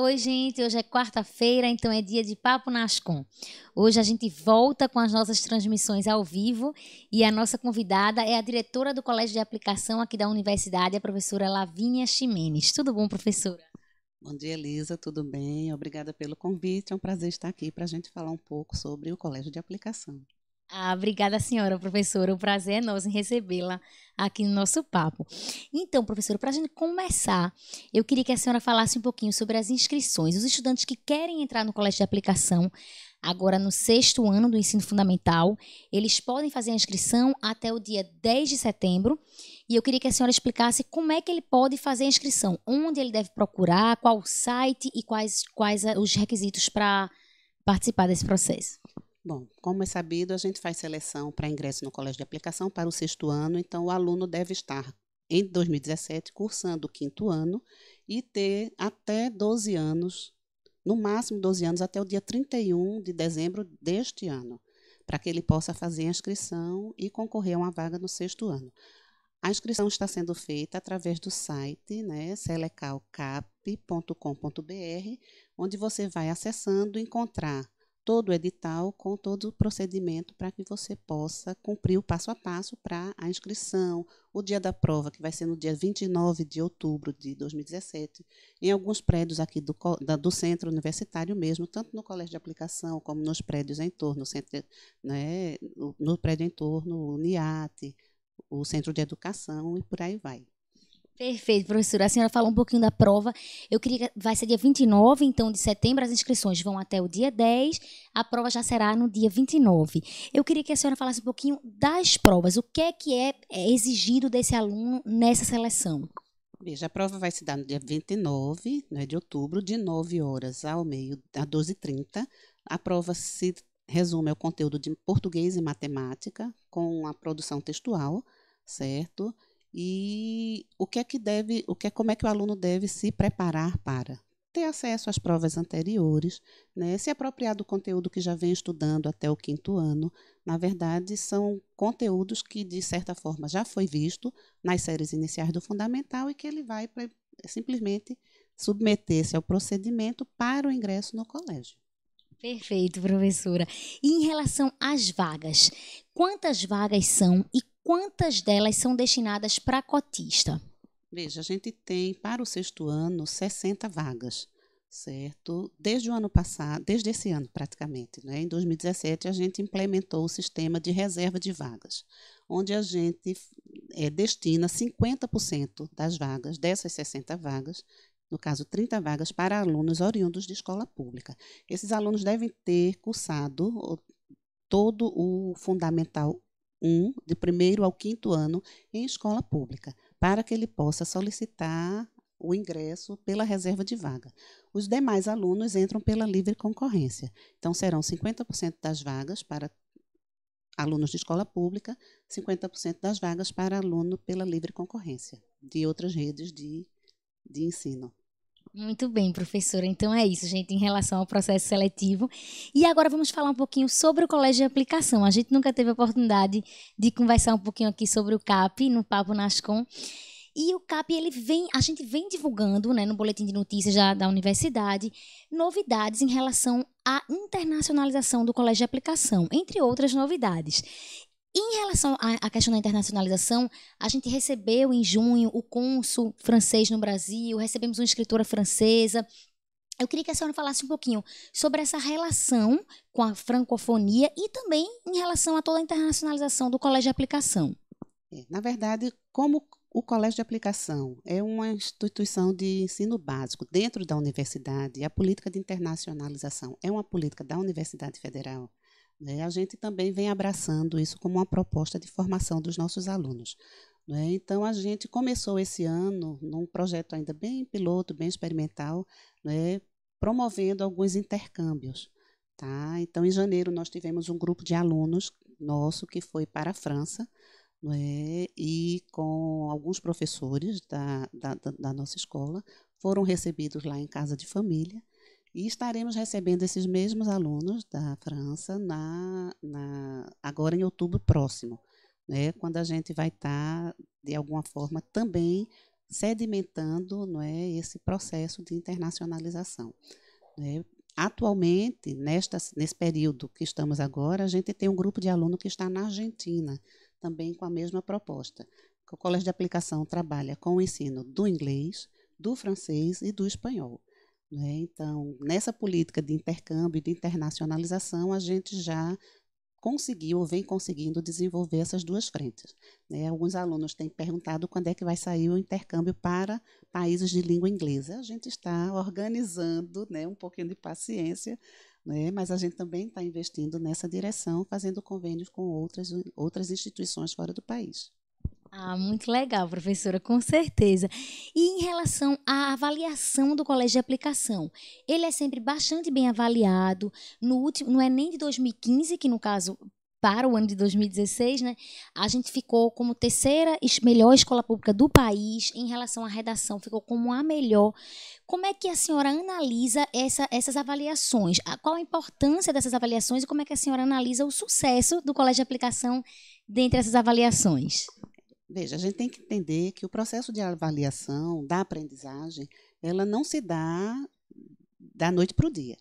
Oi, gente. Hoje é quarta-feira, então é dia de Papo Nascom. Hoje a gente volta com as nossas transmissões ao vivo e a nossa convidada é a diretora do Colégio de Aplicação aqui da Universidade, a professora Lavínia Ximenes. Tudo bom, professora? Bom dia, Elisa. Tudo bem? Obrigada pelo convite. É um prazer estar aqui para a gente falar um pouco sobre o Colégio de Aplicação. Ah, obrigada, senhora professora. O prazer é nosso em recebê-la aqui no nosso papo. Então, professora, para a gente começar, eu queria que a senhora falasse um pouquinho sobre as inscrições. Os estudantes que querem entrar no colégio de aplicação, agora no sexto ano do ensino fundamental, eles podem fazer a inscrição até o dia 10 de setembro. E eu queria que a senhora explicasse como é que ele pode fazer a inscrição, onde ele deve procurar, qual site e quais, quais os requisitos para participar desse processo. Bom, como é sabido, a gente faz seleção para ingresso no colégio de aplicação para o sexto ano, então o aluno deve estar em 2017 cursando o quinto ano e ter até 12 anos, no máximo 12 anos, até o dia 31 de dezembro deste ano, para que ele possa fazer a inscrição e concorrer a uma vaga no sexto ano. A inscrição está sendo feita através do site né, selecalcap.com.br, onde você vai acessando e encontrar todo o edital com todo o procedimento para que você possa cumprir o passo a passo para a inscrição, o dia da prova, que vai ser no dia 29 de outubro de 2017, em alguns prédios aqui do, do centro universitário mesmo, tanto no colégio de aplicação como nos prédios em torno, centro, né, no prédio em torno, o NIAT, o Centro de Educação e por aí vai. Perfeito, professora. A senhora falou um pouquinho da prova. Eu queria. Vai ser dia 29, então, de setembro. As inscrições vão até o dia 10. A prova já será no dia 29. Eu queria que a senhora falasse um pouquinho das provas. O que é que é, é exigido desse aluno nessa seleção? Veja, a prova vai se dar no dia 29 né, de outubro, de 9 horas ao meio, a 12h30. A prova se resume ao conteúdo de português e matemática, com a produção textual, certo? e o que é que deve, o que é, como é que o aluno deve se preparar para ter acesso às provas anteriores, né, se apropriar do conteúdo que já vem estudando até o quinto ano. Na verdade, são conteúdos que, de certa forma, já foi visto nas séries iniciais do fundamental e que ele vai pra, simplesmente submeter-se ao procedimento para o ingresso no colégio. Perfeito, professora. E em relação às vagas, quantas vagas são e quantas delas são destinadas para cotista? Veja, a gente tem para o sexto ano 60 vagas, certo? Desde o ano passado, desde esse ano praticamente, né? Em 2017 a gente implementou o sistema de reserva de vagas, onde a gente é, destina 50% das vagas, dessas 60 vagas, no caso 30 vagas para alunos oriundos de escola pública. Esses alunos devem ter cursado todo o fundamental 1, de primeiro ao quinto ano, em escola pública, para que ele possa solicitar o ingresso pela reserva de vaga. Os demais alunos entram pela livre concorrência. Então, serão 50% das vagas para alunos de escola pública, 50% das vagas para aluno pela livre concorrência de outras redes de, de ensino. Muito bem, professora. Então é isso, gente, em relação ao processo seletivo. E agora vamos falar um pouquinho sobre o colégio de aplicação. A gente nunca teve a oportunidade de conversar um pouquinho aqui sobre o CAP no Papo Nascom. E o CAP, ele vem, a gente vem divulgando né, no boletim de notícias da, da universidade novidades em relação à internacionalização do colégio de aplicação, entre outras novidades em relação à questão da internacionalização, a gente recebeu em junho o cônsul francês no Brasil, recebemos uma escritora francesa, eu queria que a senhora falasse um pouquinho sobre essa relação com a francofonia e também em relação a toda a internacionalização do colégio de aplicação. É, na verdade, como o colégio de aplicação é uma instituição de ensino básico dentro da universidade, a política de internacionalização é uma política da Universidade Federal né? A gente também vem abraçando isso como uma proposta de formação dos nossos alunos. Né? Então, a gente começou esse ano num projeto ainda bem piloto, bem experimental, né? promovendo alguns intercâmbios. Tá? Então, em janeiro, nós tivemos um grupo de alunos nosso que foi para a França, né? e com alguns professores da, da, da, nossa escola, foram recebidos lá em casa de família, e estaremos recebendo esses mesmos alunos da França na, na agora em outubro próximo, né, quando a gente vai estar, tá, de alguma forma, também sedimentando não é, esse processo de internacionalização. Né. Atualmente, nesta, nesse período que estamos agora, a gente tem um grupo de alunos que está na Argentina, também com a mesma proposta. O Colégio de Aplicação trabalha com o ensino do inglês, do francês e do espanhol. Né? Então, nessa política de intercâmbio e de internacionalização, a gente já conseguiu, ou vem conseguindo desenvolver essas duas frentes. Né? Alguns alunos têm perguntado quando é que vai sair o intercâmbio para países de língua inglesa. A gente está organizando, né, um pouquinho de paciência, né, mas a gente também está investindo nessa direção, fazendo convênios com outras, outras instituições fora do país. Ah, muito legal, professora, com certeza. E em relação à avaliação do colégio de aplicação, ele é sempre bastante bem avaliado. No último, não é nem de 2015, que no caso para o ano de 2016, né, a gente ficou como terceira melhor escola pública do país em relação à redação, ficou como a melhor. Como é que a senhora analisa essa, essas avaliações? qual a importância dessas avaliações e como é que a senhora analisa o sucesso do colégio de aplicação dentre essas avaliações? Veja, a gente tem que entender que o processo de avaliação da aprendizagem, ela não se dá da noite para o dia.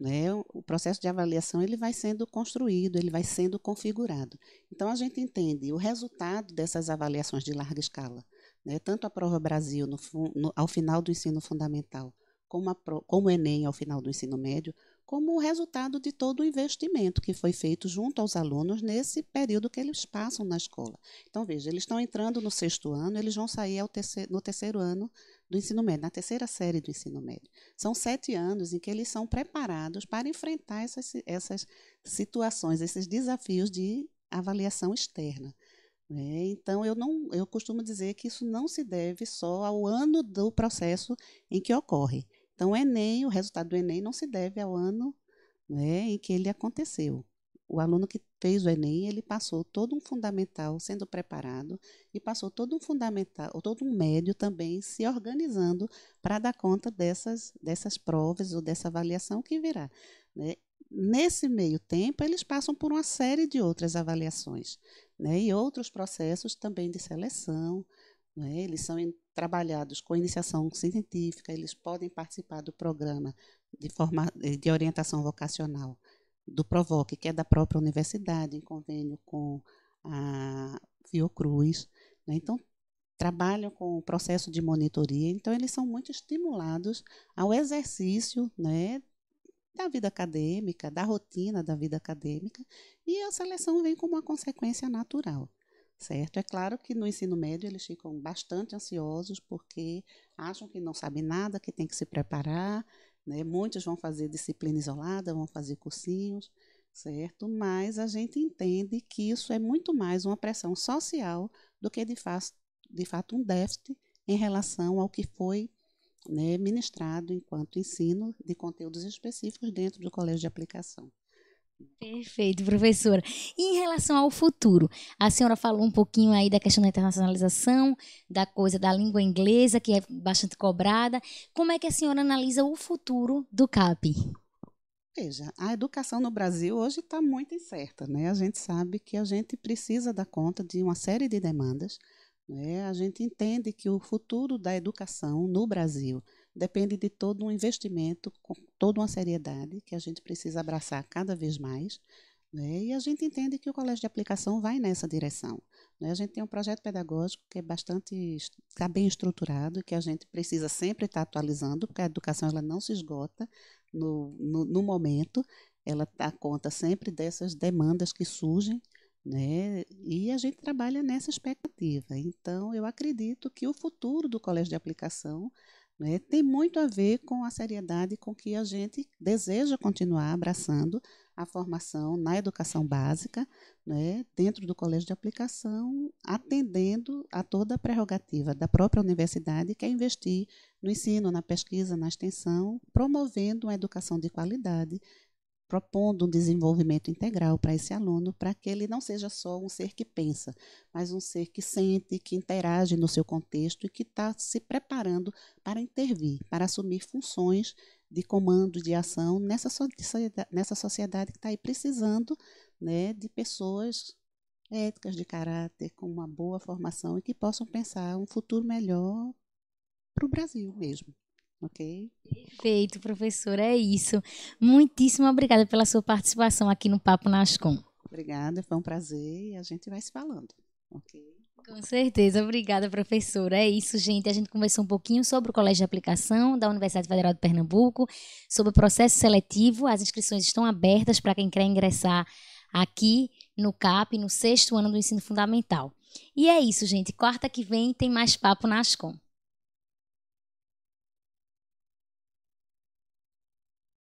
Né? O processo de avaliação ele vai sendo construído, ele vai sendo configurado. Então, a gente entende o resultado dessas avaliações de larga escala, né? tanto a Prova Brasil no, no, ao final do ensino fundamental, como, a, como o Enem ao final do ensino médio, como resultado de todo o investimento que foi feito junto aos alunos nesse período que eles passam na escola. Então, veja, eles estão entrando no sexto ano, eles vão sair terceiro, no terceiro ano do ensino médio, na terceira série do ensino médio. São sete anos em que eles são preparados para enfrentar essas, essas situações, esses desafios de avaliação externa. É, então, eu, não, eu costumo dizer que isso não se deve só ao ano do processo em que ocorre, então, o Enem, o resultado do Enem não se deve ao ano né, em que ele aconteceu. O aluno que fez o Enem, ele passou todo um fundamental sendo preparado e passou todo um fundamental, ou todo um médio também se organizando para dar conta dessas, dessas provas ou dessa avaliação que virá. Né? Nesse meio tempo, eles passam por uma série de outras avaliações né? e outros processos também de seleção. Né? Eles são trabalhados com iniciação científica, eles podem participar do programa de, forma, eh, de orientação vocacional do provoc que é da própria universidade, em convênio com a Fiocruz. Né? Então, trabalham com o processo de monitoria, então eles são muito estimulados ao exercício né, da vida acadêmica, da rotina da vida acadêmica, e a seleção vem como uma consequência natural. Certo? É claro que no ensino médio eles ficam bastante ansiosos porque acham que não sabem nada, que tem que se preparar, né? Muitos vão fazer disciplina isolada, vão fazer cursinhos, certo? Mas a gente entende que isso é muito mais uma pressão social do que de, fa de fato um déficit em relação ao que foi né, ministrado enquanto ensino de conteúdos específicos dentro do colégio de aplicação. Perfeito, professora. E em relação ao futuro, a senhora falou um pouquinho aí da questão da internacionalização, da coisa da língua inglesa, que é bastante cobrada. Como é que a senhora analisa o futuro do CAP? Veja, a educação no Brasil hoje está muito incerta, né? A gente sabe que a gente precisa dar conta de uma série de demandas. Né? A gente entende que o futuro da educação no Brasil depende de todo um investimento, com toda uma seriedade que a gente precisa abraçar cada vez mais. Né? E a gente entende que o colégio de aplicação vai nessa direção. Né? A gente tem um projeto pedagógico que é bastante está tá bem estruturado, que a gente precisa sempre estar tá atualizando, porque a educação ela não se esgota no, no, no momento, ela dá tá conta sempre dessas demandas que surgem. Né? E a gente trabalha nessa expectativa. Então, eu acredito que o futuro do colégio de aplicação né, tem muito a ver com a seriedade com que a gente deseja continuar abraçando a formação na educação básica, né, dentro do colégio de aplicação, atendendo a toda a prerrogativa da própria universidade, que é investir no ensino, na pesquisa, na extensão, promovendo uma educação de qualidade propondo um desenvolvimento integral para esse aluno, para que ele não seja só um ser que pensa, mas um ser que sente, que interage no seu contexto e que está se preparando para intervir, para assumir funções de comando, de ação nessa, so nessa sociedade que está aí precisando né, de pessoas éticas, de caráter, com uma boa formação e que possam pensar um futuro melhor para o Brasil mesmo. Ok? Perfeito, professora, é isso. Muitíssimo obrigada pela sua participação aqui no Papo Nascom. Obrigada, foi um prazer e a gente vai se falando. Ok? Com certeza, obrigada, professora. É isso, gente. A gente conversou um pouquinho sobre o Colégio de Aplicação da Universidade Federal de Pernambuco, sobre o processo seletivo. As inscrições estão abertas para quem quer ingressar aqui no CAP, no sexto ano do ensino fundamental. E é isso, gente. Quarta que vem tem mais papo na Ascom.